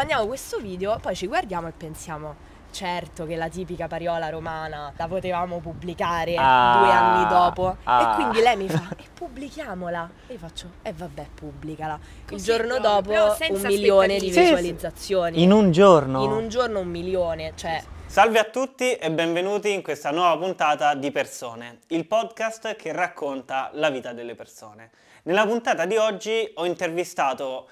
mandiamo questo video, poi ci guardiamo e pensiamo certo che la tipica pariola romana la potevamo pubblicare ah, due anni dopo. Ah. E quindi lei mi fa, e pubblichiamola. E io faccio, e eh, vabbè, pubblicala. Così Il giorno dopo un milione di visualizzazioni. Sì, in un giorno? In un giorno un milione, cioè... Salve a tutti e benvenuti in questa nuova puntata di Persone, il podcast che racconta la vita delle persone. Nella puntata di oggi ho intervistato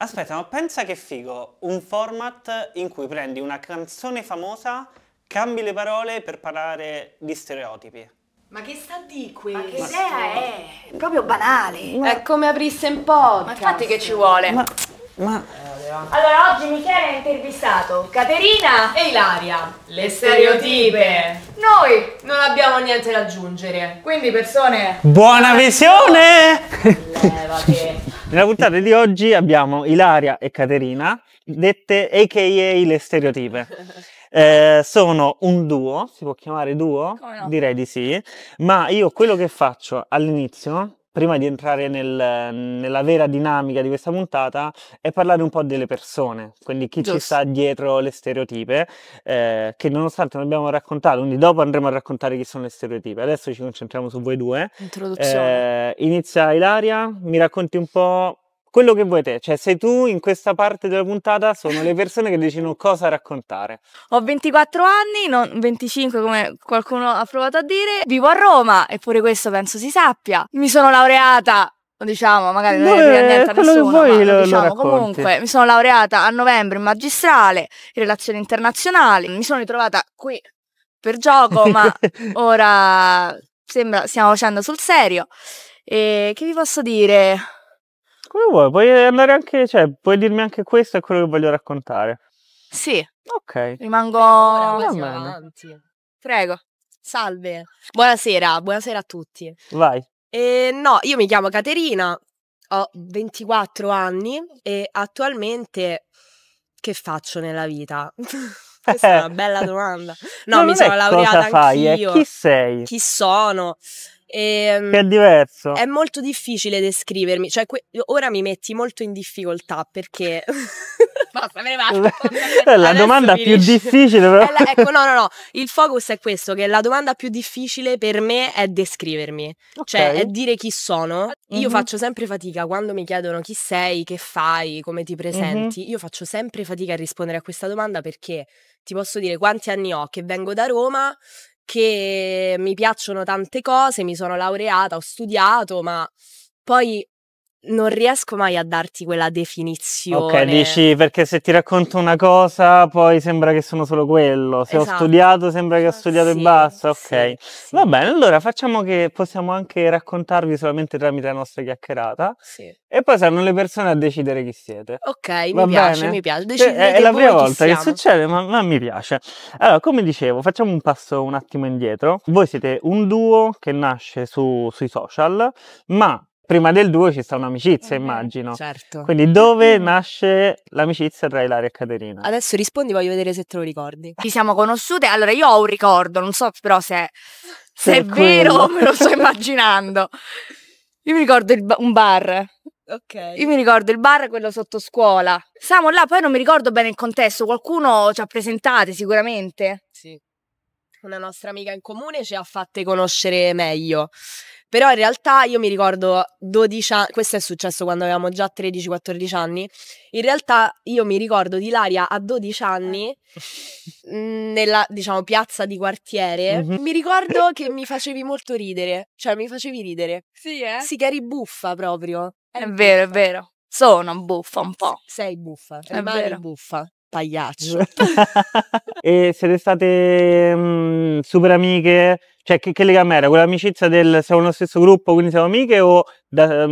Aspetta, ma pensa che figo, un format in cui prendi una canzone famosa, cambi le parole per parlare di stereotipi. Ma che sta di qui? Ma che ma idea sto... è? è? Proprio banale. Ma... È come aprisse un po'. Ma infatti che ci vuole. Ma... ma... Allora, oggi Michele ha intervistato Caterina e Ilaria. Le stereotipe. Noi non abbiamo niente da aggiungere. Quindi persone... Buona visione! Levati. Nella puntata di oggi abbiamo Ilaria e Caterina, dette aka le stereotipe. Eh, sono un duo, si può chiamare duo? No? Direi di sì, ma io quello che faccio all'inizio prima di entrare nel, nella vera dinamica di questa puntata, è parlare un po' delle persone, quindi chi Giusto. ci sta dietro le stereotipe, eh, che nonostante non abbiamo raccontato, quindi dopo andremo a raccontare chi sono le stereotipe, adesso ci concentriamo su voi due. Introduzione. Eh, inizia Ilaria, mi racconti un po' quello che vuoi te, cioè sei tu in questa parte della puntata, sono le persone che decidono cosa raccontare. Ho 24 anni, non 25 come qualcuno ha provato a dire, vivo a Roma, eppure questo penso si sappia. Mi sono laureata diciamo, magari non è niente a nessuno, vuoi, lo, diciamo, lo comunque mi sono laureata a novembre in magistrale in relazioni internazionali, mi sono ritrovata qui per gioco, ma ora sembra stiamo facendo sul serio. E che vi posso dire? Come vuoi, puoi andare anche, cioè, puoi dirmi anche questo è quello che voglio raccontare. Sì. Ok. Rimango... Eh, ora, avanti. Prego. Salve. Buonasera, buonasera a tutti. Vai. Eh, no, io mi chiamo Caterina, ho 24 anni e attualmente che faccio nella vita? Questa è una bella domanda. No, no mi sono laureata cosa fai, Eh? Chi sei? Chi sono? E, ehm, che è diverso. È molto difficile descrivermi, cioè que- ora mi metti molto in difficoltà perché... Basta, me ne vado. È la Adesso domanda più difficile. Però. Eh, la, ecco, no, no, no, il focus è questo, che la domanda più difficile per me è descrivermi, cioè, okay. cioè è dire chi sono. Io mm-hmm. faccio sempre fatica quando mi chiedono chi sei, che fai, come ti mm-hmm. presenti, mm-hmm. io faccio sempre fatica a rispondere a questa domanda perché ti posso dire quanti anni ho, che vengo da Roma, che mi piacciono tante cose, mi sono laureata, ho studiato, ma poi non riesco mai a darti quella definizione. Ok, dici perché se ti racconto una cosa poi sembra che sono solo quello, se esatto. ho studiato sembra che ho studiato sì, e basta, ok. Sì, sì. Va bene, allora facciamo che possiamo anche raccontarvi solamente tramite la nostra chiacchierata e poi saranno le persone a decidere chi siete. Ok, Va mi piace, bene? mi piace. Decidete è la prima volta che succede, ma, ma mi piace. Allora, come dicevo, facciamo un passo un attimo indietro. Voi siete un duo che nasce su, sui social, ma prima del duo ci sta un'amicizia, eh, immagino. Certo. Quindi dove nasce l'amicizia tra Ilaria e Caterina? Adesso rispondi, voglio vedere se te lo ricordi. Ci siamo conosciute, allora io ho un ricordo, non so però se, se è vero o me lo sto immaginando. Io mi ricordo il, un bar. Ok. Io mi ricordo il bar, quello sotto scuola. Siamo là, poi non mi ricordo bene il contesto, qualcuno ci ha presentate sicuramente. Sì. Una nostra amica in comune ci ha fatte conoscere meglio però in realtà io mi ricordo 12 anni, questo è successo quando avevamo già 13-14 anni, in realtà io mi ricordo di Laria a 12 anni eh. mm, nella, diciamo, piazza di quartiere. Mm-hmm. Mi ricordo che mi facevi molto ridere, cioè mi facevi ridere. Sì, eh? Sì, che eri buffa proprio. Eri è buffa. vero, è vero. Sono buffa un po'. Sei buffa, è rimani buffa pagliaccio. e siete state mh, mm, super amiche? Cioè, che, che legame era? Quell'amicizia del siamo nello stesso gruppo, quindi siamo amiche o da, mh,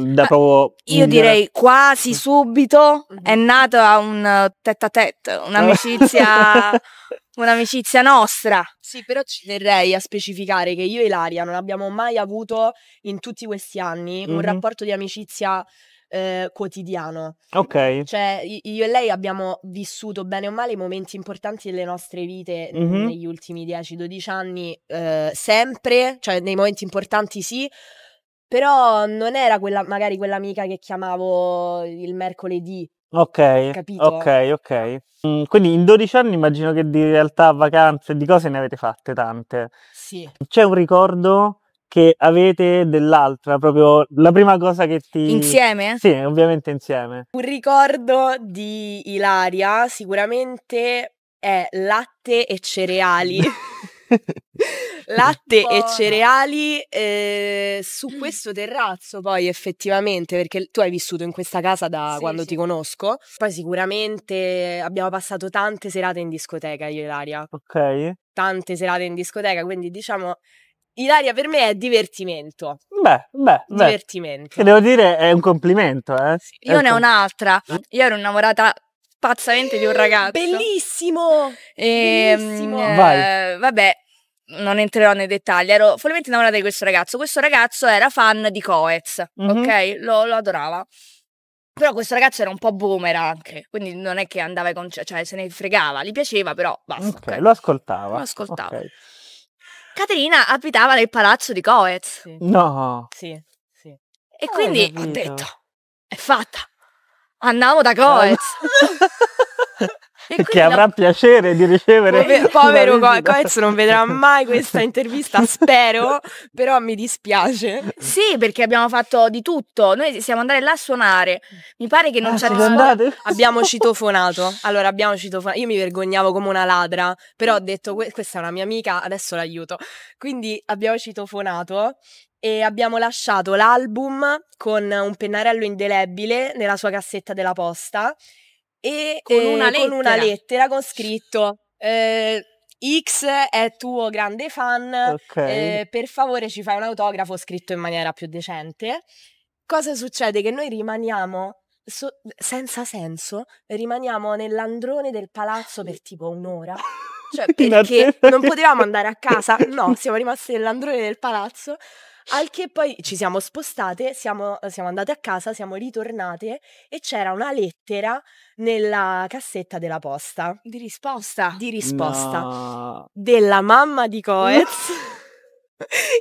mm, da proprio... Io direi quasi mm. subito è mm-hmm. nata un tête a tête un'amicizia... un'amicizia nostra. Sì, però ci terrei a specificare che io e Ilaria non abbiamo mai avuto in tutti questi anni mm-hmm. un rapporto di amicizia eh, quotidiano. Ok. Cioè, io e lei abbiamo vissuto bene o male i momenti importanti delle nostre vite mm-hmm. negli ultimi 10-12 anni, eh, sempre, cioè nei momenti importanti sì. Però non era quella, magari quell'amica che chiamavo il mercoledì, Ok, Capito? ok, ok. Mm, quindi in 12 anni immagino che di realtà vacanze, di cose ne avete fatte tante. Sì. C'è un ricordo che avete dell'altra, proprio la prima cosa che ti... Insieme? Sì, ovviamente insieme. Un ricordo di Ilaria sicuramente è latte e cereali. latte oh. e cereali eh, su mm. questo terrazzo poi effettivamente perché tu hai vissuto in questa casa da sì, quando sì. ti conosco poi sicuramente abbiamo passato tante serate in discoteca io e Ilaria ok tante serate in discoteca quindi diciamo Ilaria per me è divertimento. Beh, beh, beh. divertimento. Che devo dire è un complimento, eh. Sì. Io ne ho un'altra. Mm? Io ero innamorata pazzamente di un ragazzo. Bellissimo! E, ehm, Bellissimo. Eh, vabbè, non entrerò nei dettagli, ero follemente innamorata di questo ragazzo. Questo ragazzo era fan di Coez, mm-hmm. ok? Lo, lo, adorava. Però questo ragazzo era un po' boomer anche, quindi non è che andava con... cioè se ne fregava, gli piaceva, però basta. Ok, okay. lo ascoltava. Lo ascoltava. Okay. Caterina abitava nel palazzo di Goetz. Sì. No. Sì, sì. E oh, quindi ho detto, è fatta. Andiamo da Goetz. che avrà la... piacere di ricevere. Pover povero Co Coez non vedrà mai questa intervista, spero, però mi dispiace. Sì, perché abbiamo fatto di tutto. Noi siamo andati là a suonare. Mi pare che non ah, ci risposto. Abbiamo citofonato. Allora, abbiamo citofonato. Io mi vergognavo come una ladra, però ho detto questa è una mia amica, adesso l'aiuto. Quindi abbiamo citofonato e abbiamo lasciato l'album con un pennarello indelebile nella sua cassetta della posta e con, eh, una, lettera. con una lettera con scritto eh, X è tuo grande fan, okay. eh, per favore ci fai un autografo scritto in maniera più decente. Cosa succede? Che noi rimaniamo so- senza senso, rimaniamo nell'androne del palazzo per tipo un'ora. Cioè, perché non potevamo andare a casa? No, siamo rimasti nell'androne del palazzo al che poi ci siamo spostate, siamo, siamo andate a casa, siamo ritornate e c'era una lettera nella cassetta della posta. Di risposta. Di risposta. No. Della mamma di Coez. No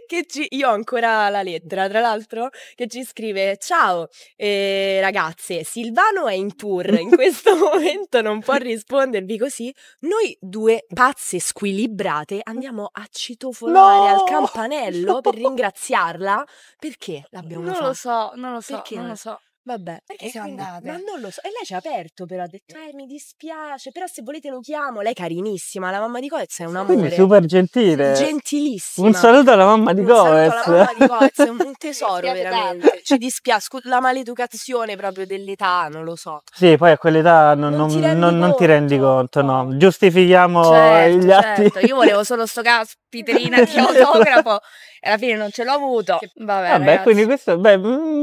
che ci, io ho ancora la lettera, tra l'altro, che ci scrive: Ciao eh, ragazze, Silvano è in tour, in questo momento non può rispondervi così. Noi due pazze squilibrate andiamo a citofonare no! al campanello no! per ringraziarla. Perché l'abbiamo fatto? Non lo so, non lo so, perché? non lo so. Vabbè. Perché sono andata? Ma non lo so. E lei ci ha aperto però, ha detto, eh mi dispiace, però se volete lo chiamo. Lei è carinissima, la mamma di Coez è una amore. Quindi super gentile. Gentilissima. Un saluto alla mamma di Coez. Un mamma di Coez, è un tesoro veramente. Ci dispiace, la maleducazione proprio dell'età, non lo so. Sì, poi a quell'età non, non, ti, rendi non, ti, rendi conto, no. Giustifichiamo certo, gli atti. Certo. Io volevo solo sto caspiterina di esatto. autografo alla fine non ce l'ho avuto. Vabbè, Vabbè quindi questo è un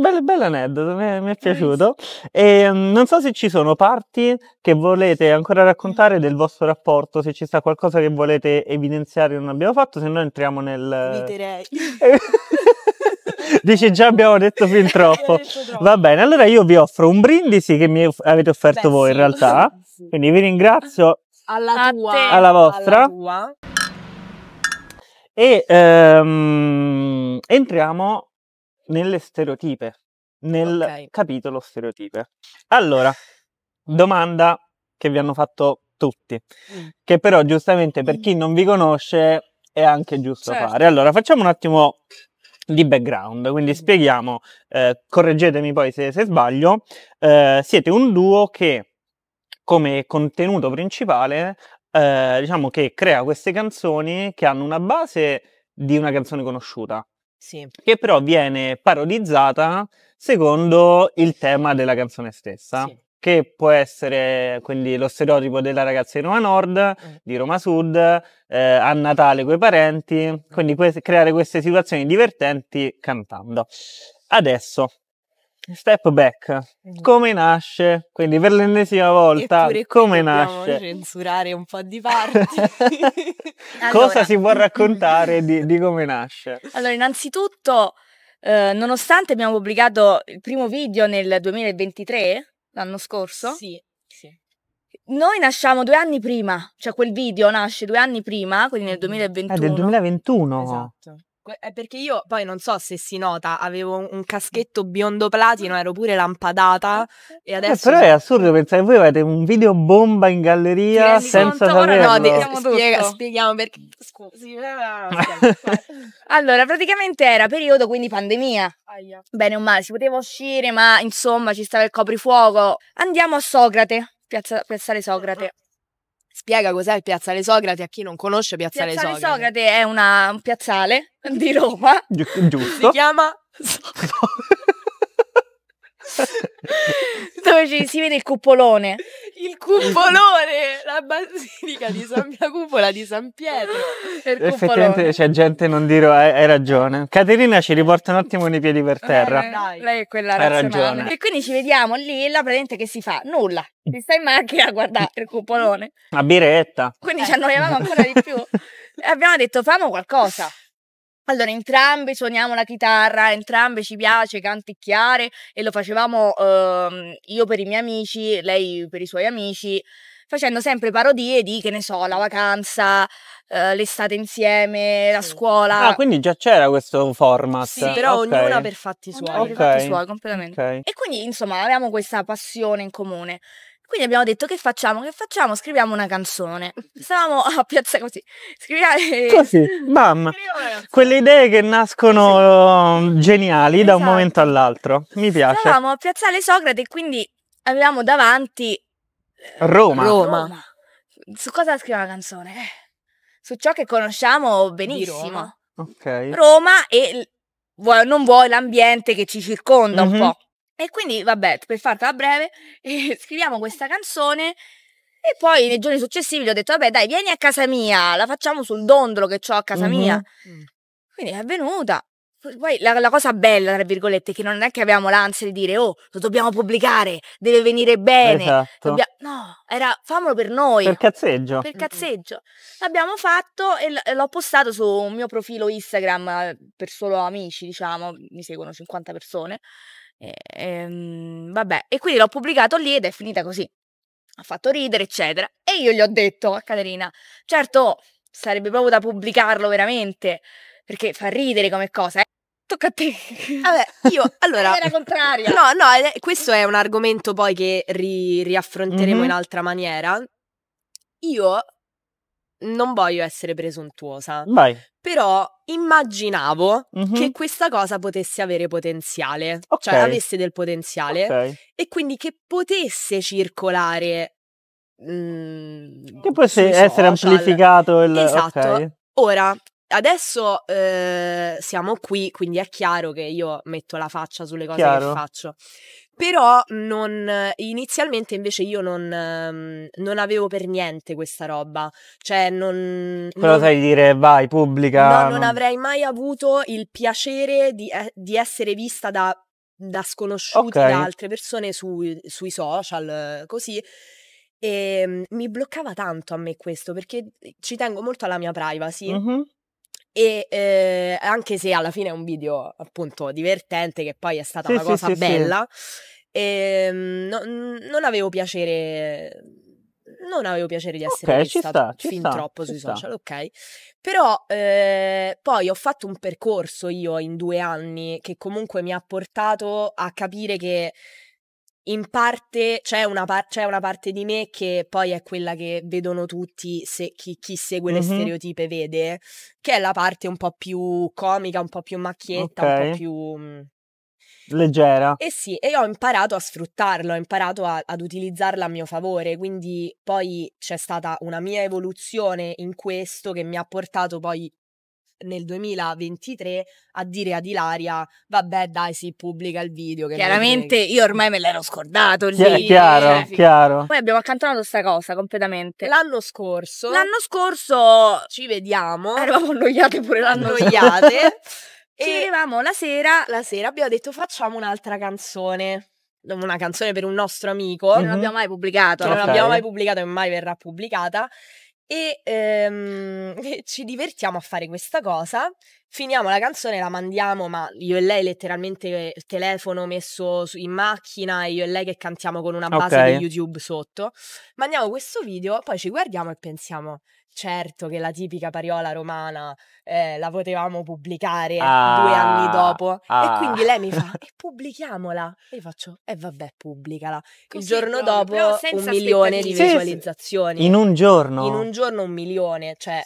bel, bel aneddoto, mi, mi è eh, piaciuto. E, ehm, non so se ci sono parti che volete ancora raccontare mm. del vostro rapporto, se ci sta qualcosa che volete evidenziare che non abbiamo fatto, se no entriamo nel... Viterei. Dice già abbiamo detto fin troppo. detto troppo. Va bene, allora io vi offro un brindisi che mi avete offerto Beh, voi sì. in realtà. Quindi vi ringrazio. Alla tua. Alla vostra. Alla tua. E ehm, entriamo nelle stereotipe, nel okay. capitolo stereotipe. Allora, domanda che vi hanno fatto tutti, mm. che però giustamente per chi mm. non vi conosce è anche giusto certo. fare. Allora, facciamo un attimo di background, quindi mm. spieghiamo, eh, correggetemi poi se, se sbaglio, eh, siete un duo che come contenuto principale eh, diciamo che crea queste canzoni che hanno una base di una canzone conosciuta, sì. che però viene parodizzata secondo il tema della canzone stessa. Sì. Che può essere quindi lo stereotipo della ragazza di Roma Nord, mm. di Roma Sud, eh, a Natale coi parenti, quindi mm. que- creare queste situazioni divertenti cantando. Adesso Step back, mm. come nasce? Quindi per l'ennesima volta, come nasce? censurare un po' di parti. allora. Cosa si può raccontare di, di come nasce? Allora, innanzitutto, eh, nonostante abbiamo pubblicato il primo video nel 2023, l'anno scorso, sì, sì. noi nasciamo due anni prima, cioè quel video nasce due anni prima, quindi nel 2021. Mm-hmm. È ah, del 2021. Esatto. È eh, perché io poi non so se si nota, avevo un, caschetto biondo platino, ero pure lampadata eh, e eh, adesso... Eh, però è assurdo pensare che voi avete un video bomba in galleria senza conto? saperlo. Ora no, de- spiega, spieghiamo perché... Mm, Scusi. allora, praticamente era periodo quindi pandemia. Bene o male, si poteva uscire, ma insomma ci stava il coprifuoco. Andiamo a Socrate, piazza, piazzale Socrate. Spiega cos'è Piazzale Socrate a chi non conosce Piazzale, Piazzale Socrate. Socrate è una, un piazzale di Roma. giusto. Si chiama Dove ci si vede il cupolone. Il cupolone! La basilica di San la cupola di San Pietro. Effettivamente c'è gente, non dirò, hai, hai, ragione. Caterina ci riporta un attimo i piedi per eh, terra. Eh, lei è quella hai razionale. Ragione. E quindi ci vediamo lì, la presente che si fa? Nulla. Si sta in macchina a guardare il cupolone. A biretta. Quindi eh. ci annoiavamo ancora di più. E abbiamo detto, famo qualcosa. Allora, entrambe suoniamo la chitarra, entrambe ci piace canticchiare e lo facevamo ehm, io per i miei amici, lei per i suoi amici, facendo sempre parodie di, che ne so, la vacanza, eh, l'estate insieme, la scuola. Ah, quindi già c'era questo format. Sì, però okay. ognuna per fatti suoi. okay. per fatti suoi, completamente. Okay. E quindi, insomma, avevamo questa passione in comune. Quindi abbiamo detto che facciamo, che facciamo? Scriviamo una canzone. Stavamo a piazza così. Scriviamo... Così, bam. Quelle idee che nascono sì. Um, geniali esatto. da un esatto. momento all'altro. Mi piace. Stavamo a piazzale Socrate e quindi avevamo davanti... Eh, Roma. Roma. Roma. Su cosa scrive la canzone? Eh, su ciò che conosciamo benissimo. Roma. Ok. Roma e non vuoi l'ambiente che ci circonda mm-hmm. un mhm. po'. E quindi, vabbè, per farla breve, eh, scriviamo questa canzone e poi nei giorni successivi gli ho detto, vabbè dai, vieni a casa mia, la facciamo sul dondolo che ho a casa mm-hmm. mia. Quindi è venuta. Poi la, la, cosa bella, tra virgolette, è che non è che avevamo l'ansia di dire, oh, lo dobbiamo pubblicare, deve venire bene. Esatto. Dobbia... No, era famolo per noi. Per cazzeggio. Per cazzeggio. L'abbiamo fatto e l- l'ho postato su un mio profilo Instagram eh, per solo amici, diciamo, mi seguono 50 persone. E, ehm, vabbè, e quindi l'ho pubblicato lì ed è finita così. Ha fatto ridere, eccetera. E io gli ho detto a Caterina, certo, sarebbe proprio da pubblicarlo veramente, perché fa ridere come cosa. Eh? Tocca a te. Vabbè, io allora. Era contraria. No, no, questo è un argomento poi che ri- riaffronteremo mm-hmm. in altra maniera. Io non voglio essere presuntuosa. Vai. Però immaginavo mm-hmm. che questa cosa potesse avere potenziale, cioè okay. cioè avesse del potenziale okay. e quindi che potesse circolare. Mm, che potesse essere social. amplificato il... Esatto. Okay. Ora, adesso eh, siamo qui, quindi è chiaro che io metto la faccia sulle cose chiaro. che faccio. Però non, inizialmente invece io non, ehm, non avevo per niente questa roba. Cioè, non. Però sai dire vai, pubblica. No, non avrei mai avuto il piacere di, eh, di essere vista da, da sconosciuti, okay. da altre persone su, sui social, così. E ehm, mi bloccava tanto a me questo perché ci tengo molto alla mia privacy. Mm-hmm e eh, anche se alla fine è un video appunto divertente che poi è stata sì, una sì, cosa sì, bella e, ehm, no, non avevo piacere non avevo piacere di essere okay, ci fin sta, troppo sui sta. social, ok? Però eh, poi ho fatto un percorso io in due anni che comunque mi ha portato a capire che in parte c'è una, par- c'è una, parte di me che poi è quella che vedono tutti, se chi, chi segue mm-hmm. le stereotipe vede, che è la parte un po' più comica, un po' più macchietta, okay. un po' più... Mm. Leggera. E eh sì, e ho imparato a sfruttarlo, ho imparato a, ad utilizzarla a mio favore, quindi poi c'è stata una mia evoluzione in questo che mi ha portato poi nel 2023 a dire ad Ilaria vabbè dai si pubblica il video chiaramente io ormai me l'ero scordato lì Chi- chiaro, cioè, chiaro poi abbiamo accantonato questa cosa completamente l'anno scorso l'anno scorso ci vediamo eravamo annoiate pure l'anno annoiate e ci la sera la sera abbiamo detto facciamo un'altra canzone una canzone per un nostro amico mm-hmm. non mhm. abbiamo mai pubblicato okay. non abbiamo mai pubblicato e mai verrà pubblicata e ehm, ci divertiamo a fare questa cosa. Finiamo la canzone, la mandiamo, ma io e lei letteralmente il telefono messo in macchina e io e lei che cantiamo con una base okay. di YouTube sotto. Mandiamo questo video, poi ci guardiamo e pensiamo, Certo che la tipica pariola romana eh, la potevamo pubblicare ah, due anni ah, dopo. Ah. E quindi ah. lei mi fa, e pubblichiamola. E io faccio, e vabbè, pubblicala. Così Il giorno dopo un milione di visualizzazioni. in un giorno? In un giorno un milione, cioè...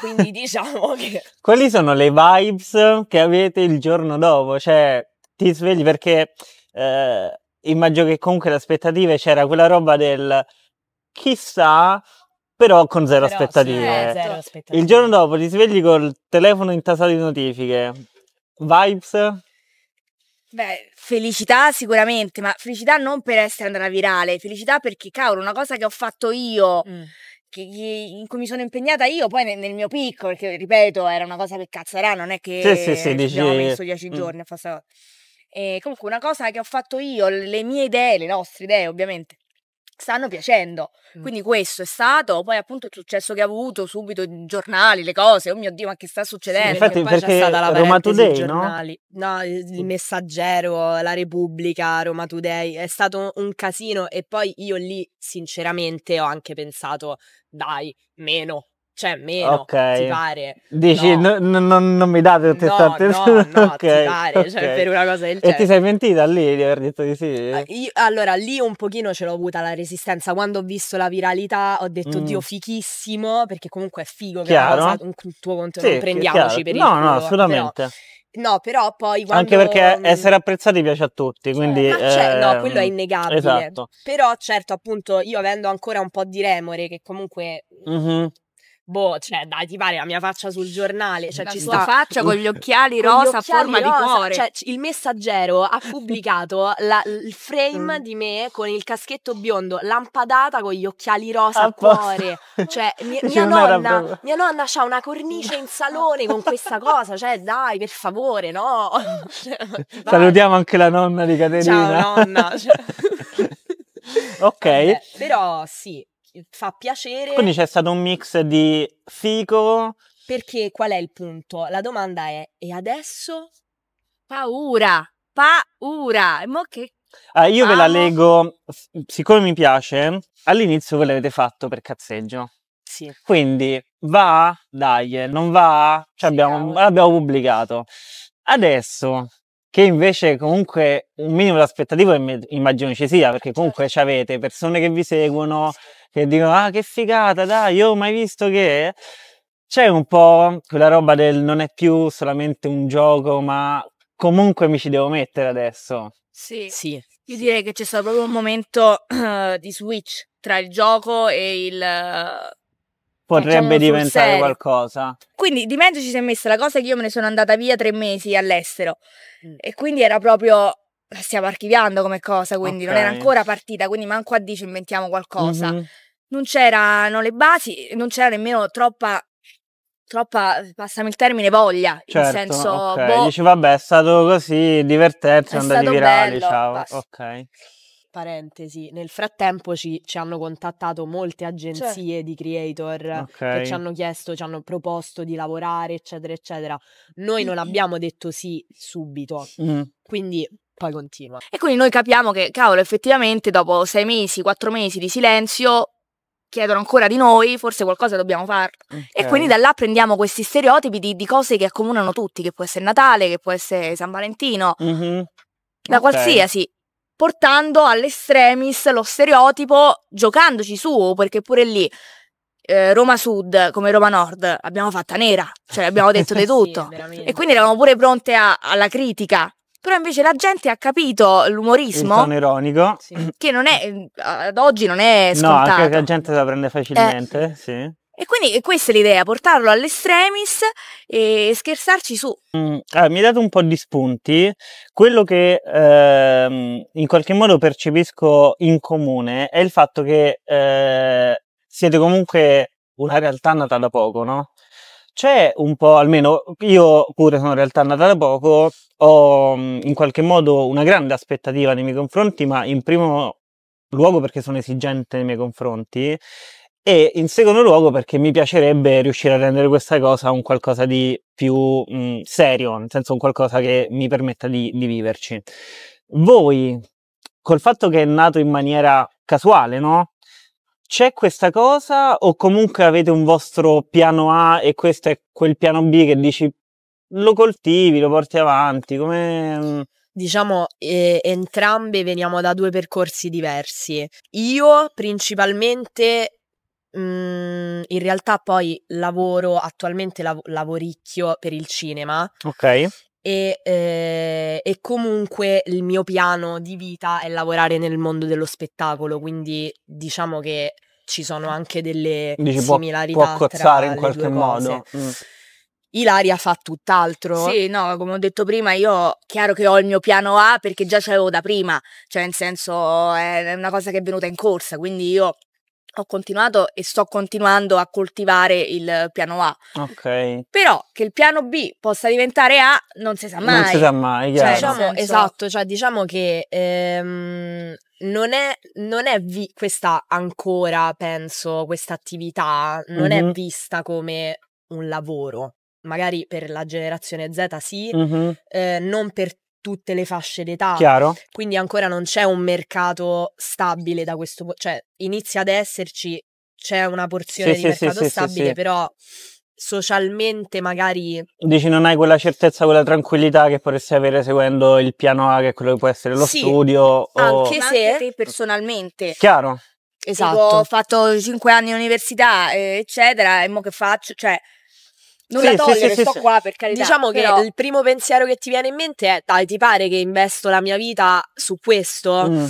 Quindi diciamo che... Quali sono le vibes che avete il giorno dopo? Cioè, ti svegli perché eh, immagino che comunque l'aspettativa c'era quella roba del chissà però con zero però, aspettative. Sì, eh, zero esatto. aspettative. Il giorno dopo ti svegli col telefono intasato di notifiche. Vibes? Beh, felicità sicuramente, ma felicità non per essere andata virale, felicità perché, cavolo, una cosa che ho fatto io, mm. che, in cui mi sono impegnata io, poi nel, nel, mio piccolo, perché ripeto, era una cosa per cazzarà, non è che sì, sì, sì, dici... abbiamo messo dieci mm. giorni a fare questa cosa. E comunque una cosa che ho fatto io, le mie idee, le nostre idee ovviamente, stanno piacendo. Mm. Quindi questo è stato, poi appunto il successo che ha avuto subito i giornali, le cose, oh mio Dio, ma che sta succedendo? Sì, infatti, poi perché c'è stata la Roma Today, giornali. No? no? il Messaggero, la Repubblica, Roma Today, è stato un casino e poi io lì sinceramente ho anche pensato dai, meno, cioè meno, okay. ti pare. Dici, no. n- n- non mi date tutte no, attenzione. No, no, okay. ti pare, cioè, okay. cioè per una cosa del genere. E ti sei mentita lì di aver detto di sì? Ah, io, allora, lì un pochino ce l'ho avuta la resistenza. Quando ho visto la viralità ho detto, mm. Dio, fichissimo, perché comunque è figo chiaro. che cosa, un, un tuo contenuto, sì, prendiamoci chiaro. per no, il No, no, assolutamente. Però, No, però poi quando... Anche perché mm essere apprezzati piace a tutti, cioè, quindi... Eh, no, ehm, quello è innegabile. Esatto. Però certo, appunto, io avendo ancora un po' di remore, che comunque... Mm-hmm boh, cioè, dai, ti pare la mia faccia sul giornale, cioè, la ci sta faccia con gli occhiali rosa a forma rosa. di cuore. Cioè, il messaggero ha pubblicato la, il frame mm. di me con il caschetto biondo, lampadata con gli occhiali rosa a ah, cuore. Cioè, mia, cioè, mia nonna, mia nonna ha una cornice in salone con questa cosa, cioè, dai, per favore, no? Cioè, Salutiamo anche la nonna di Caterina. Ciao nonna. Cioè. ok. Vabbè, però sì, fa piacere. Quindi c'è stato un mix di fico. Perché qual è il punto? La domanda è: e adesso? Paura, paura. Mo che Ah, io ve la leggo, siccome mi piace, all'inizio ve l'avete fatto per cazzeggio. Sì. Quindi va, dai, non va, ci cioè abbiamo, l'abbiamo pubblicato. Adesso che invece comunque un minimo di aspettativo immagino ci sia, perché certo. comunque ci avete persone che vi seguono, che dicono ah che figata, dai, io ho mai visto che... C'è un po' quella roba del non è più solamente un gioco, ma comunque mi ci devo mettere adesso. Sì. sì. Io direi che c'è stato proprio un momento uh, di switch tra il gioco e il, uh, potrebbe diventare qualcosa. Quindi di mezzo ci si è messa la cosa che io me ne sono andata via tre mesi all'estero mm. e quindi era proprio la stiamo archiviando come cosa, quindi okay. non era ancora partita, quindi manco a dici inventiamo qualcosa. Mm -hmm. Non c'erano le basi, non c'era nemmeno troppa troppa, passami il termine, voglia. Certo, nel senso, okay. boh, dici vabbè è stato così, divertente, sono andati virali, bello, ciao. Passo. Ok parentesi, nel frattempo ci, ci hanno contattato molte certo. agenzie certo. di creator okay. Eh, che ci hanno chiesto, ci hanno proposto di lavorare, eccetera, eccetera. Noi non abbiamo detto sì subito, mm. quindi poi continua. E quindi noi capiamo che, cavolo, effettivamente dopo sei mesi, quattro mesi di silenzio chiedono ancora di noi, forse qualcosa dobbiamo fare. Okay. E quindi da là prendiamo questi stereotipi di, di, cose che accomunano tutti, che può essere Natale, che può essere San Valentino, mm-hmm. da okay. qualsiasi portando all'estremis lo stereotipo, giocandoci su, perché pure lì eh, Roma Sud come Roma Nord abbiamo fatta nera, cioè abbiamo detto di tutto. sì, e quindi eravamo pure pronte a, alla critica. Però invece la gente ha capito l'umorismo. Il tono ironico. Che non è, eh, ad oggi non è scontato. No, anche la gente la prende facilmente, eh. sì. E quindi questa è l'idea, portarlo all'estremis e scherzarci su. Mm, allora, ah, mi hai dato un po' di spunti. Quello che ehm, in qualche modo percepisco in comune è il fatto che eh, siete comunque una realtà nata da poco, no? C'è un po', almeno io pure sono in realtà nata da poco, ho mm, in qualche modo una grande aspettativa nei miei confronti, ma in primo luogo perché sono esigente nei miei confronti e in secondo luogo perché mi piacerebbe riuscire a rendere questa cosa un qualcosa di più mh, serio, nel senso un qualcosa che mi permetta di, di, viverci. Voi, col fatto che è nato in maniera casuale, no? C'è questa cosa o comunque avete un vostro piano A e questo è quel piano B che dici lo coltivi, lo porti avanti, come diciamo eh, entrambe veniamo da due percorsi diversi. Io principalmente Mm, in realtà poi lavoro, attualmente lav- lavoricchio per il cinema. Ok. E, eh, e, comunque il mio piano di vita è lavorare nel mondo dello spettacolo, quindi diciamo che ci sono anche delle Dici, similarità. Può, può cozzare in qualche modo. Mm. Ilaria fa tutt'altro. Sì, no, come ho detto prima, io chiaro che ho il mio piano A perché già ce l'avevo da prima, cioè nel senso è una cosa che è venuta in corsa, quindi io ho continuato e sto continuando a coltivare il piano A. Ok. Però che il piano B possa diventare A non si sa mai. Non si sa mai, cioè, diciamo, senso... Esatto, cioè diciamo che ehm, non è, non è vi- questa ancora, penso, questa attività non mm-hmm. è mhm. vista come un lavoro. Magari per la generazione Z sì, mm-hmm. eh, non per tutte le fasce d'età. Chiaro. Quindi ancora non c'è un mercato stabile da questo punto, cioè inizia ad esserci, c'è una porzione sì, di sì, mercato sì, stabile, però socialmente magari... Dici non hai quella certezza, quella tranquillità che potresti avere seguendo il piano A, che è quello che può essere lo studio. O... Anche se anche personalmente. Chiaro. Esatto. Tipo, ho fatto 5 anni di università, eh, eccetera, e mo che faccio? Cioè, non sì, la togliere, sì, sì, sto sì, qua per carità. Diciamo però... che il primo pensiero che ti viene in mente è dai, ti pare che investo la mia vita su questo? Mm.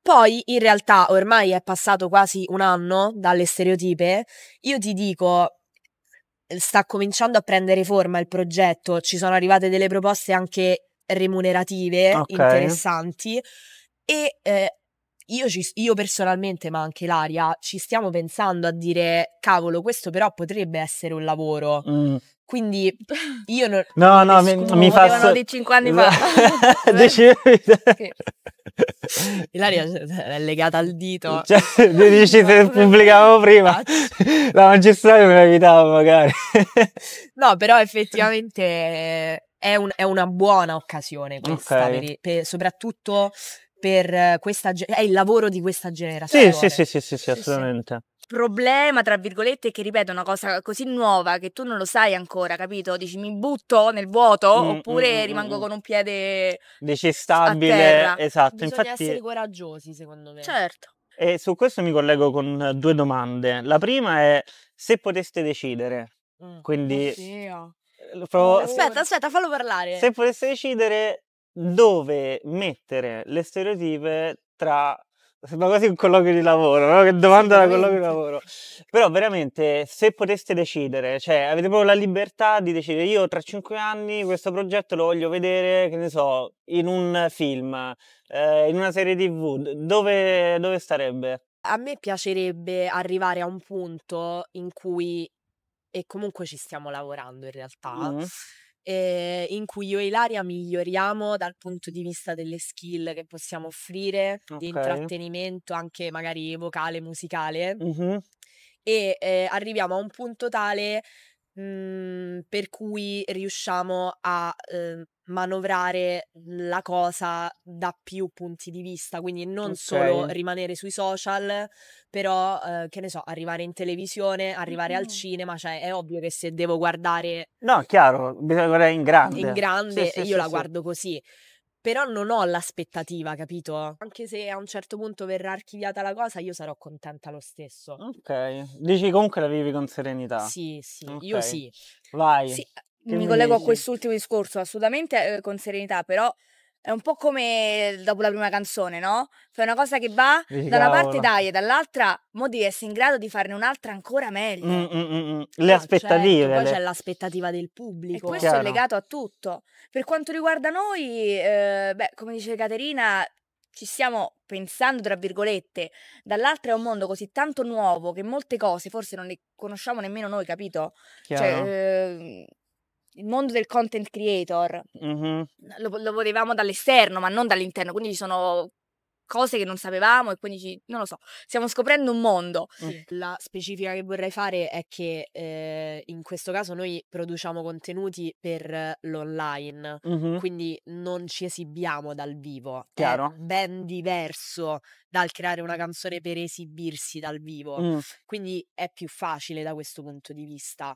Poi in realtà ormai è passato quasi un anno dalle stereotipe, io ti dico eh, sta cominciando a prendere forma il progetto, ci sono arrivate delle proposte anche remunerative okay. interessanti e eh, io, ci, io, personalmente, ma anche Laria, ci stiamo pensando a dire, cavolo, questo però potrebbe essere un lavoro. Mm. Quindi io non... No, no, mi, mi fa... Volevano so... di 5 anni fa. Dici... Ilaria cioè, è legata al dito. Cioè, tu dici se pubblicavo prima, la magistrale me la evitavo magari. no, però effettivamente è, un, è, una buona occasione questa, okay. per, per, soprattutto per eh, questa è il lavoro di questa generazione. Sì, sì, sì, sì, sì, assolutamente. Problema, tra virgolette, che ripeto, una cosa così nuova che tu non lo sai ancora, capito? Dici mi butto nel vuoto mm, mm, oppure mm, rimango con un piede. Dici stabile. Esatto, Bisogna infatti. essere coraggiosi, secondo me. Certo. E su questo mi collego con eh, due domande. La prima è se poteste decidere. Quindi. Eh, aspetta, aspetta, fallo parlare. Se poteste decidere dove mettere le stereotipe tra sembra quasi un colloquio di lavoro, no? che domanda da colloquio di lavoro. Però veramente, se poteste decidere, cioè avete proprio la libertà di decidere, io tra cinque anni questo progetto lo voglio vedere, che ne so, in un film, eh, in una serie tv, dove, dove starebbe? A me piacerebbe arrivare a un punto in cui, e comunque ci stiamo lavorando in realtà, mm eh, in cui io e Ilaria miglioriamo dal punto di vista delle skill che possiamo offrire, okay. di intrattenimento anche magari vocale, musicale. Mm-hmm. E eh, arriviamo a un punto tale mh, mhmm, per cui riusciamo a eh, manovrare la cosa da più punti di vista, quindi non okay. solo rimanere sui social, però eh, che ne so, arrivare in televisione, arrivare mm. al cinema, cioè è ovvio che se devo guardare No, chiaro, bisogna guardare in grande. In grande sì, sì, io sì, la guardo così. Però non ho l'aspettativa, capito? Anche se a un certo punto verrà archiviata la cosa, io sarò contenta lo stesso. Ok. Dici comunque la vivi con serenità. Sì, sì, okay. io sì. Vai. Sì, che mi collego a quest'ultimo discorso, assolutamente eh, con serenità, però è un po' come dopo la prima canzone, no? Fai una cosa che va Dici, da una cavolo. parte dai e dall'altra, mo devi essere in grado di farne un'altra ancora mm, meglio. Mm, mm, mm. Eh, le no, cioè, aspettative. Certo, le... poi c'è l'aspettativa del pubblico. E questo Chiaro. è legato a tutto. Per quanto riguarda noi, eh, beh, come dice Caterina, ci stiamo pensando, tra virgolette, dall'altra è un mondo così tanto nuovo che molte cose forse non le conosciamo nemmeno noi, capito? Cioè, chiaro. Cioè, eh, il mondo del content creator mm-hmm. lo, lo volevamo dall'esterno, ma non dall'interno, quindi ci sono cose che non sapevamo e quindi ci, non lo so, stiamo scoprendo un mondo. Sì. La specifica che vorrei fare è che eh, in questo caso noi produciamo contenuti per l'online, mm-hmm. quindi non ci esibiamo dal vivo. Chiaro. È ben diverso dal creare una canzone per esibirsi dal vivo. Mm. Quindi è più facile da questo punto di vista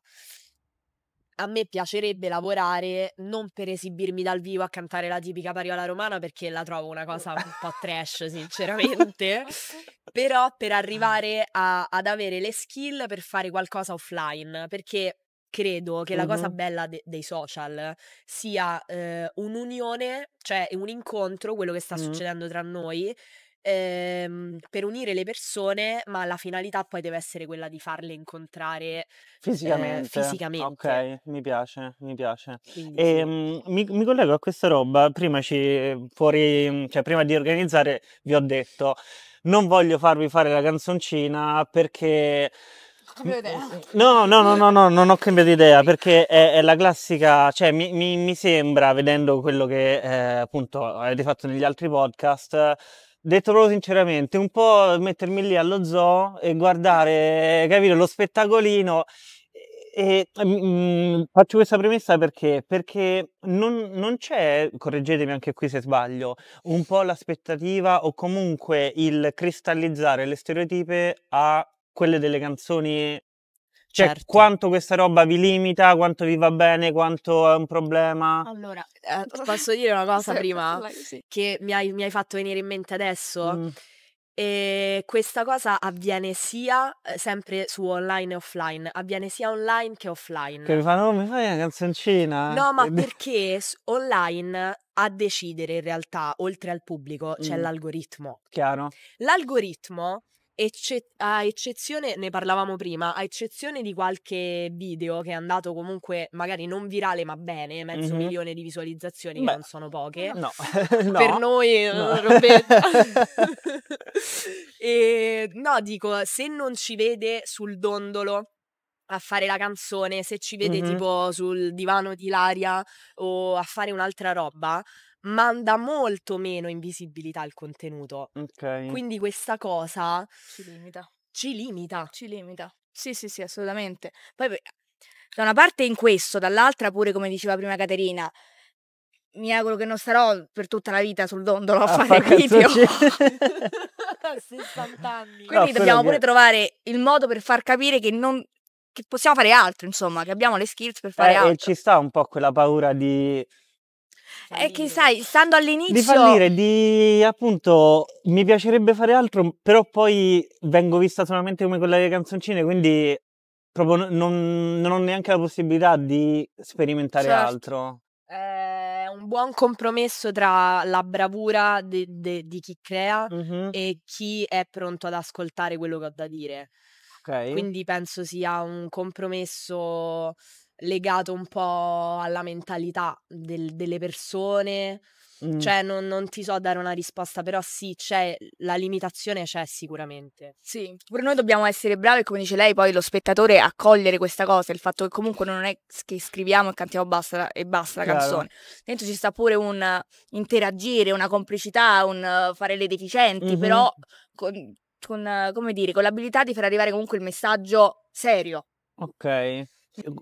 a me piacerebbe lavorare non per esibirmi dal vivo a cantare la tipica pariola romana perché la trovo una cosa un po' trash sinceramente però per ah. arrivare a, ad avere le skill per fare qualcosa offline perché credo che la cosa bella de- dei social sia eh, un'unione cioè un incontro quello che sta succedendo tra noi ehm, per unire le persone, ma la finalità poi deve essere quella di farle incontrare eh, Fisicamente. Ok, mi piace, mi piace. Quindi sì. Ehm, mi, mi collego a questa roba. Prima, ci, fuori, cioè, prima di organizzare, vi ho detto, non voglio farvi fare la canzoncina perché... No, no, no, no, no, non ho cambiato idea perché è, è la classica, cioè mi, mi- mi sembra, vedendo quello che eh, appunto avete fatto negli altri podcast, detto proprio sinceramente, un po' mettermi lì allo zoo e guardare, capire lo spettacolino. E, mm, mm, faccio questa premessa perché? Perché non, non, c'è, correggetemi anche qui se sbaglio, un po' l'aspettativa o comunque il cristallizzare le stereotipe a quelle delle canzoni cioè, certo. quanto questa roba vi limita, quanto vi va bene, quanto è un problema? Allora, eh, posso dire una cosa prima sì. che mi hai, mi hai, fatto venire in mente adesso? Mm. E questa cosa avviene sia eh, sempre su online e offline, avviene sia online che offline. Che mi fanno, oh, mi fai una canzoncina? No, ma perché online a decidere in realtà, oltre al pubblico, c'è mm. l'algoritmo. Chiaro. L'algoritmo Ecce- a eccezione, ne parlavamo prima, a eccezione di qualche video che è andato comunque magari non virale ma bene, mezzo mm-hmm. milione di visualizzazioni Beh, che non sono poche. No, no. per noi eh, no. robetta. e, no, dico, se non ci vede sul dondolo a fare la canzone, se ci vede mm-hmm. tipo sul divano di Laria o a fare un'altra roba, manda molto meno invisibilità il contenuto. Ok. Quindi questa cosa Ci limita. ci limita. Ci limita. Sì, sì, sì, assolutamente. Poi da una parte in questo, dall'altra pure come diceva prima Caterina, mi auguro che non starò per tutta la vita sul dondolo a, a fare fa video. 60 anni. Quindi No, dobbiamo pure trovare il modo per far capire che non che possiamo fare altro, insomma, che abbiamo le skills per fare Eh, e ci sta un po' quella paura di è cioè, eh, che sai, stando all'inizio... Di fallire, di appunto, mi piacerebbe fare altro, però poi vengo vista solamente come quella delle canzoncine, quindi proprio non, non ho neanche la possibilità di sperimentare certo. altro. È eh, un buon compromesso tra la bravura de, de, di chi crea mm-hmm. e chi è pronto ad ascoltare quello che ho da dire. Okay. Quindi penso sia un compromesso legato un po' alla mentalità del- delle persone. Mm. Cioè, non, non, ti so dare una risposta, però sì, c'è la limitazione c'è sicuramente. Sì, pure noi dobbiamo essere bravi, come dice lei, poi lo spettatore a cogliere questa cosa, il fatto che comunque non è che scriviamo e cantiamo basta, e basta la Chiaro. canzone. Dentro ci sta pure un interagire, una complicità, un fare le deficienti, mm-hmm. però con, con, come dire, con l'abilità di far arrivare comunque il messaggio serio. Ok.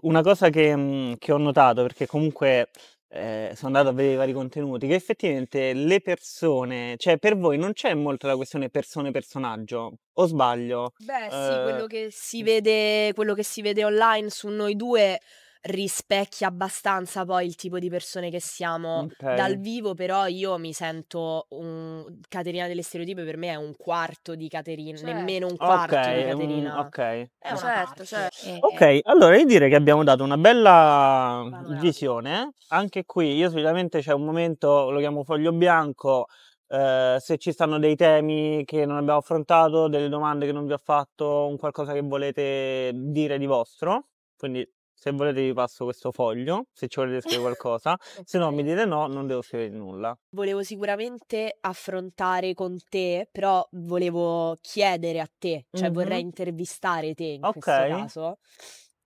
Una cosa che, mhmm, che ho notato, perché comunque eh, sono andato a vedere i vari contenuti, che effettivamente le persone, cioè per voi non c'è molto la questione persone-personaggio, o sbaglio? Beh, sì, eh... quello, che vede, quello che si vede online su noi due rispecchia abbastanza poi il tipo di persone che siamo. Okay. Dal vivo però io mi sento un... Caterina delle stereotipi per me è un quarto di Caterina, certo. nemmeno un quarto okay, di Caterina. Un... ok. È certo, certo. Eh, ok, eh. allora io direi che abbiamo dato una bella Valorante. visione. Anche qui io solitamente c'è un momento, lo chiamo foglio bianco, Uh, se ci stanno dei temi che non abbiamo affrontato, delle domande che non vi ho fatto, un qualcosa che volete dire di vostro. Quindi se volete vi passo questo foglio, se ci volete scrivere qualcosa, se no mi dite no, non devo scrivere nulla. Volevo sicuramente affrontare con te, però volevo chiedere a te, cioè mm-hmm. vorrei intervistare te in okay. questo caso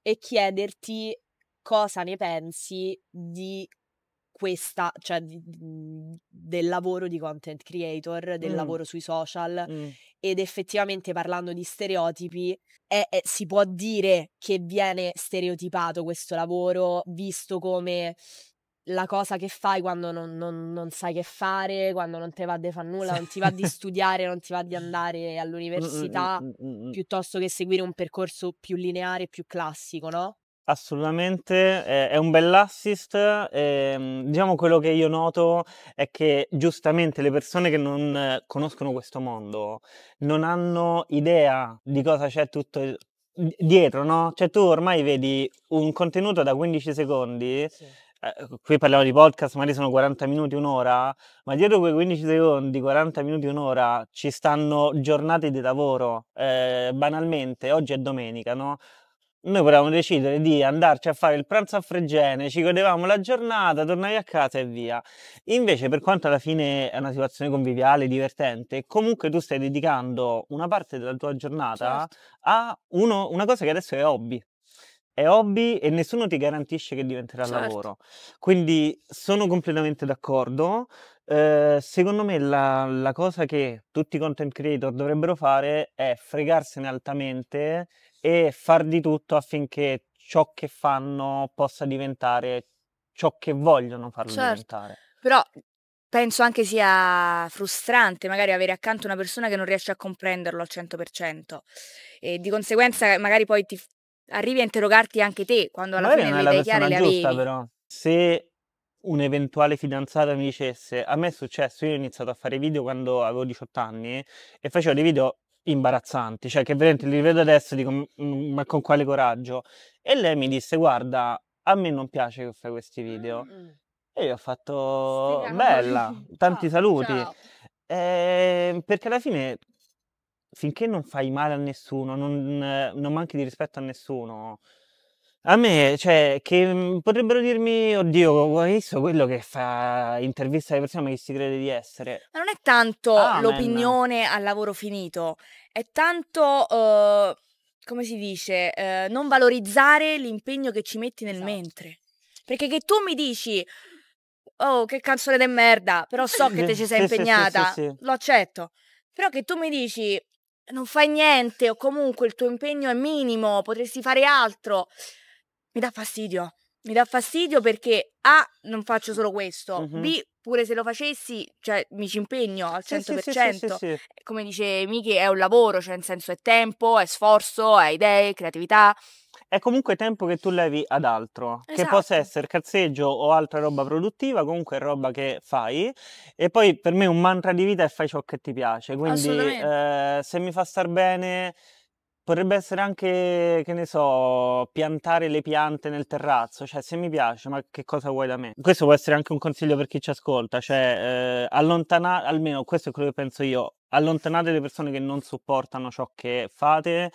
e chiederti cosa ne pensi di questa, cioè di, del lavoro di content creator, del mm. lavoro sui social mm. ed effettivamente parlando di stereotipi è, è, si può dire che viene stereotipato questo lavoro visto come la cosa che fai quando non, non, non sai che fare, quando non te va di fare nulla, non ti va di studiare, non ti va di andare mm, mm, mm, all'università, piuttosto che seguire un percorso più lineare, più classico, no? Assolutamente, è, è un bell'assist. E, ehm, diciamo quello che io noto è che giustamente le persone che non conoscono questo mondo non hanno idea di cosa c'è tutto dietro, no? Cioè tu ormai vedi un contenuto da 15 secondi. Sì. Eh, qui parliamo di podcast, magari sono 40 minuti, un'ora, ma dietro quei 15 secondi, 40 minuti, un'ora ci stanno giornate di lavoro. Eh, banalmente, oggi è domenica, no? noi potevamo decidere di andarci a fare il pranzo a Fregene, ci godevamo la giornata, tornavi a casa e via. Invece, per quanto alla fine è una situazione conviviale, divertente, comunque tu stai dedicando una parte della tua giornata certo. a uno, una cosa che adesso è hobby. È hobby e nessuno ti garantisce che diventerà certo. lavoro. Quindi sono completamente d'accordo. Eh, secondo me la, la cosa che tutti i content creator dovrebbero fare è fregarsene altamente e far di tutto affinché ciò che fanno possa diventare ciò che vogliono farlo certo. diventare. Però penso anche sia frustrante magari avere accanto una persona che non riesce a comprenderlo al 100% e di conseguenza magari poi ti arrivi a interrogarti anche te quando alla magari fine le idee chiare le avevi. Giusta, però. Se un'eventuale fidanzata mi dicesse a me è successo, io ho iniziato a fare video quando avevo 18 anni e facevo dei video imbarazzanti, cioè che veramente li vedo adesso e dico ma con quale coraggio? E lei mi disse guarda, a me non piace che fai questi video. Mm-hmm. E io ho fatto Stigano. bella, tanti oh, saluti. Eh, perché alla fine finché non fai male a nessuno, non, non manchi di rispetto a nessuno, a me, cioè, che potrebbero dirmi: "Oddio, hai visto quello che fa intervista alle persone ma chi si crede di essere?" Ma non è tanto Amen. l'opinione al lavoro finito, è tanto, uhm, come si dice, ehm, non valorizzare l'impegno che ci metti nel Esatto. mentre. Perché che tu mi dici: "Oh, che canzone de merda, però so che te ci sei Sì, sì, sì, sì, impegnata", sì. lo accetto. Però che tu mi dici: "Non fai niente" o comunque "Il tuo impegno è minimo, potresti fare altro" mi dà fastidio. Mi dà fastidio perché A, non faccio solo questo, mm-hmm. B, pure se lo facessi, cioè, mi ci impegno al 100%. Sì, sì, sì, eh, Come dice Miki, è un lavoro, cioè nel senso è tempo, è sforzo, è idee, creatività. È comunque tempo che tu levi ad altro, esatto. che possa esatto. essere cazzeggio o altra roba produttiva, comunque è roba che fai. E poi per me un mantra di vita è fai ciò che ti piace, quindi eh, se mi fa star bene Potrebbe essere anche, che ne so, piantare le piante nel terrazzo, cioè se mi piace, ma che cosa vuoi da me? Questo può essere anche un consiglio per chi ci ascolta, cioè eh, allontanare, almeno questo è quello che penso io, allontanate le persone che non supportano ciò che fate,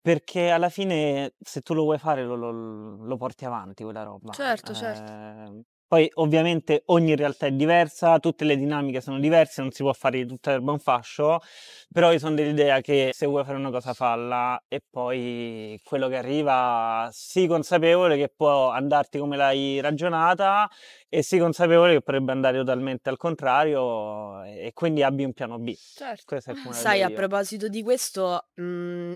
perché alla fine se tu lo vuoi fare lo, lo, lo porti avanti quella roba. Certo, eh, certo. Ehm, poi ovviamente ogni realtà è diversa, tutte le dinamiche sono diverse, non si può fare tutta l'erba un fascio, però io sono dell'idea che se vuoi fare una cosa falla e poi quello che arriva sii consapevole che può andarti come l'hai ragionata e sii consapevole che potrebbe andare totalmente al contrario e quindi abbi un piano B. Certo. Sai, a proposito di questo, mh, mhmm,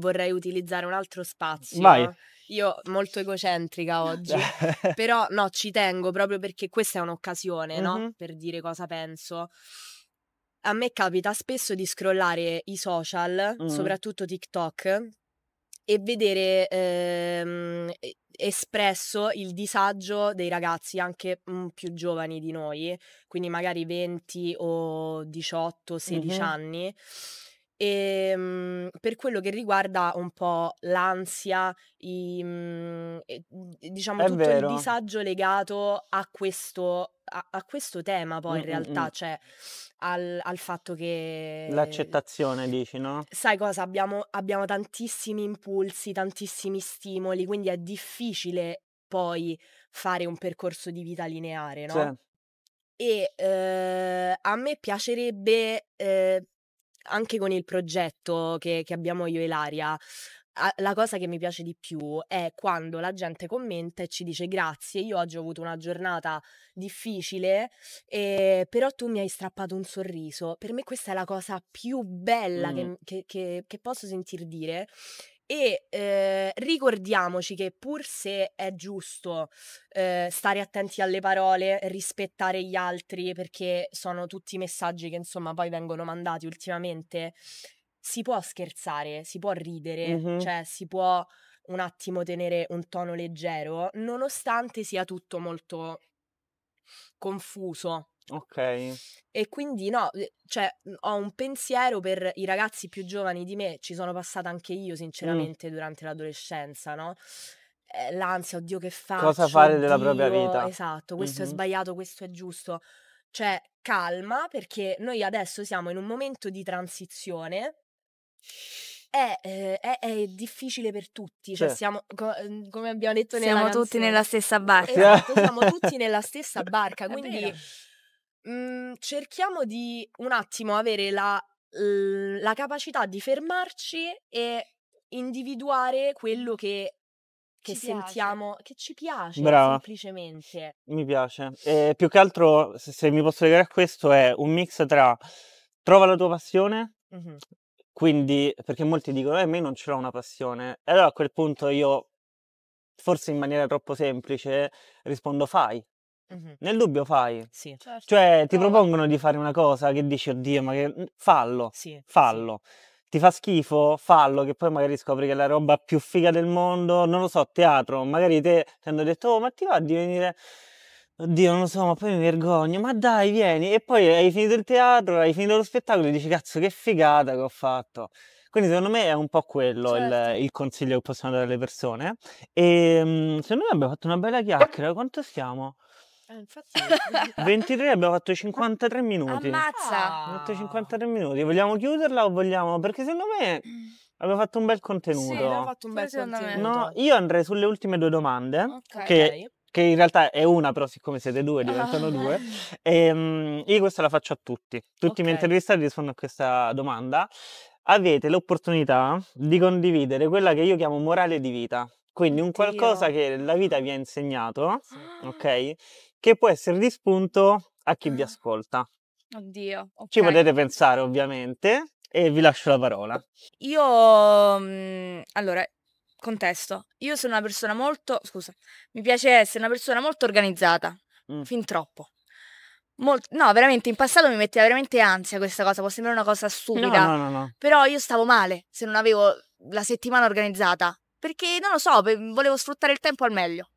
vorrei utilizzare un altro spazio. Vai io molto egocentrica oggi, però no, ci tengo proprio perché questa è un'occasione, mm-hmm. no? Per dire cosa penso. A me capita spesso di scrollare i social, mm. soprattutto TikTok, e vedere ehm, espresso il disagio dei ragazzi anche mh, mhmm, più giovani di noi, quindi magari 20 o 18, 16 mm-hmm. anni Ehm, per quello che riguarda un po' l'ansia, i, mm, e, mhmm, diciamo È tutto il disagio legato a questo, a, a questo tema, poi Mm, in mm, mm. realtà, mm. cioè al, al fatto che L'accettazione, dici, no? Sai cosa? Abbiamo, abbiamo tantissimi impulsi, tantissimi stimoli, quindi è difficile poi fare un percorso di vita lineare, Sì. no? E eh, a me piacerebbe eh, anche con il progetto che, che abbiamo io e Laria, la cosa che mi piace di più è quando la gente commenta e ci dice grazie, io oggi ho avuto una giornata difficile, eh, però tu mi hai strappato un sorriso. Per me questa è la cosa più bella mm. che, che, che, posso sentir dire e eh, ricordiamoci che pur se è giusto eh, stare attenti alle parole, rispettare gli altri, perché sono tutti messaggi che insomma poi vengono mandati ultimamente, si può scherzare, si può ridere, mm-hmm. cioè si può un attimo tenere un tono leggero, nonostante sia tutto molto confuso, Ok. E quindi no, uhm, cioè mhmm, ho un pensiero per i ragazzi più giovani di me, ci sono passata anche io mm. sinceramente mm. durante l'adolescenza, no? Eh, l'ansia, oddio che faccio. Cosa fare oddio, della propria vita. Esatto, questo mm-hmm. è sbagliato, questo è giusto. Cioè calma perché noi adesso siamo in un momento di transizione. È, ehm, è, è, difficile per tutti, cioè, cioè siamo, co- mhmm, come abbiamo detto siamo nella Siamo tutti nella stessa barca. Esatto, siamo tutti nella stessa barca, quindi mhmm, cerchiamo di un attimo avere la la capacità di fermarci e individuare quello che che Ci piace. sentiamo che ci piace Brava. semplicemente. Mi piace. E più che altro, se, se mi posso legare a questo, è un mix tra trova la tua passione, Mh-mh. quindi perché molti dicono, eh, me non ce l'ho una passione. E allora a quel punto io, forse in maniera troppo semplice, rispondo fai. Mm-hmm. Nel dubbio fai. Sì. Certo. Cioè, ti propongono di fare una cosa che dici, oddio, ma che... fallo, sì. fallo. Sì. Ti fa schifo? Fallo, che poi magari scopri che è la roba più figa del mondo, non lo so, teatro, magari te ti hanno detto, oh, ma ti va a divenire... Oddio, non lo so, ma poi mi vergogno, ma dai, vieni. E poi hai finito il teatro, hai finito lo spettacolo e dici, cazzo, che figata che ho fatto. Quindi secondo me è un po' quello certo. il, il, consiglio che possiamo dare alle persone. E ehm, secondo me abbiamo fatto una bella chiacchiera. Quanto siamo? Eh, infatti. 23 abbiamo fatto 53 minuti. Ammazza! Abbiamo fatto 53 minuti. Vogliamo chiuderla o vogliamo? Perché secondo me abbiamo fatto un bel contenuto. Sì, abbiamo fatto un bel sì, contenuto. No, io andrei sulle ultime due domande. ok Che, che, in realtà è una, però siccome siete due diventano due. E, um, io questa la faccio a tutti. Tutti okay. i miei intervistati rispondono a questa domanda. Avete l'opportunità di condividere quella che io chiamo morale di vita. Quindi un qualcosa Dio. che la vita vi ha insegnato, sì. Ah. ok? che può essere di spunto a chi vi ah. ascolta. Oddio. Okay. Ci potete pensare ovviamente e vi lascio la parola. Io, mm, allora, contesto, io sono una persona molto, scusa, mi piace essere una persona molto organizzata, mm. fin troppo. Mol- no, veramente, in passato mi metteva veramente ansia questa cosa, può sembrare una cosa stupida, no, no, no, no. però io stavo male se non avevo la settimana organizzata, perché non lo so, volevo sfruttare il tempo al meglio.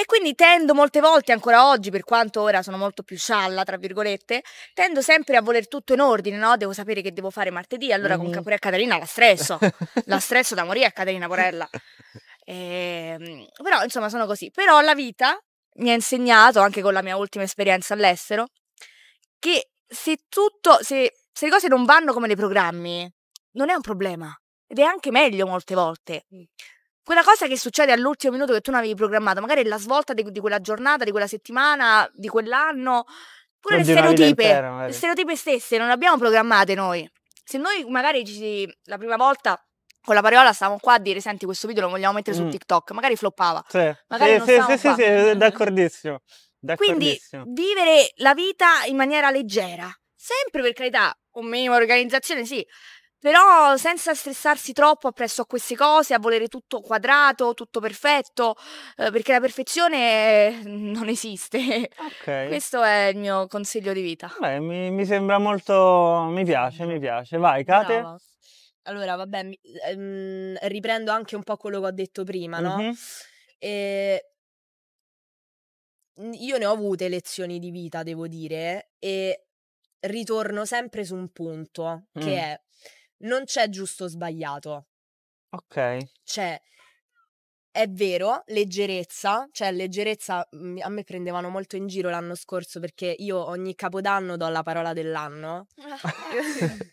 E quindi tendo molte volte, ancora oggi, per quanto ora sono molto più scialla, tra virgolette, tendo sempre a voler tutto in ordine, no? Devo sapere che devo fare martedì, allora mm-hmm. con Capore e la stresso, la stresso da morire a Caterina Porella. E, ehm, però, insomma, sono così. Però la vita mi ha insegnato, anche con la mia ultima esperienza all'estero, che se tutto, se, se le cose non vanno come nei programmi, non è un problema. Ed è anche meglio molte volte. Mm quella cosa che succede all'ultimo minuto che tu non avevi programmato, magari è la svolta di, di quella giornata, di quella settimana, di quell'anno, pure le stereotipe, intera, le stereotipe stesse non le abbiamo programmate noi. Se noi magari ci, la prima volta con la parola stavamo qua a dire senti questo video lo vogliamo mettere mm. su TikTok, magari floppava. Sì, magari sì, sì, sì, sì, mm. d'accordissimo. Quindi vivere la vita in maniera leggera, sempre per carità, con minima organizzazione sì, però senza stressarsi troppo appresso a queste cose, a volere tutto quadrato, tutto perfetto, eh, perché la perfezione eh, non esiste. Ok. Questo è il mio consiglio di vita. Beh, mi, mi sembra molto... mi piace, mi piace. Vai, Kate. Brava. Allora, vabbè, mi, ehm, riprendo anche un po' quello che ho detto prima, no? Mm-hmm. E io ne ho avute lezioni di vita, devo dire, e ritorno sempre su un punto mm. che è non c'è giusto o sbagliato. Ok. Cioè, è vero, leggerezza, cioè leggerezza mm, a me prendevano molto in giro l'anno scorso perché io ogni capodanno do la parola dell'anno.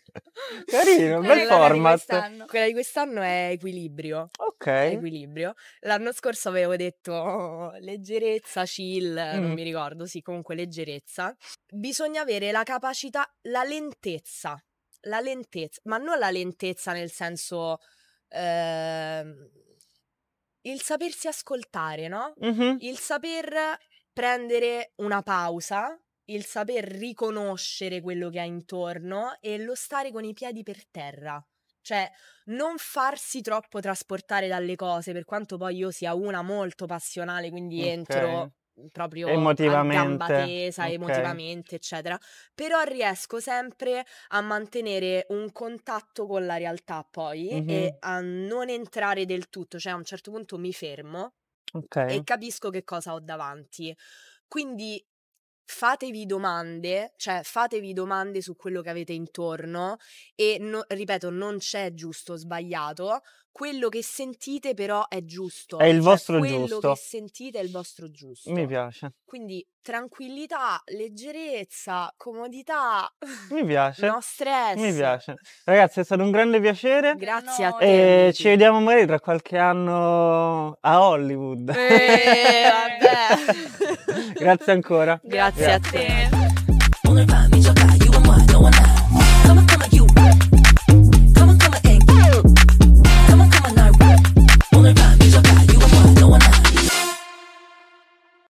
Carino, bel Quella format. Di Quella di quest'anno è equilibrio. Ok. È equilibrio. L'anno scorso avevo detto oh, leggerezza, chill, mm. non mi ricordo, sì, comunque leggerezza. Bisogna avere la capacità, la lentezza la lentezza, ma non la lentezza nel senso... Eh, il sapersi ascoltare, no? Mm-hmm. Il saper prendere una pausa, il saper riconoscere quello che ha intorno e lo stare con i piedi per terra. Cioè, non farsi troppo trasportare dalle cose, per quanto poi io sia una molto passionale, quindi okay. entro proprio emotivamente. a tesa, okay. emotivamente, eccetera. Però riesco sempre a mantenere un contatto con la realtà poi mm-hmm. e a non entrare del tutto, cioè a un certo punto mi fermo okay. e capisco che cosa ho davanti. Quindi fatevi domande, cioè fatevi domande su quello che avete intorno e no, ripeto, non c'è giusto o sbagliato, quello che sentite però è giusto. È il cioè vostro quello giusto. Quello che sentite è il vostro giusto. Mi piace. Quindi tranquillità, leggerezza, comodità. Mi piace. No stress. Mi piace. Ragazzi, è stato un grande piacere. Grazie no, a te. E ci vediamo magari tra qualche anno a Hollywood. Eh, Grazie ancora. Grazie, Grazie, a te.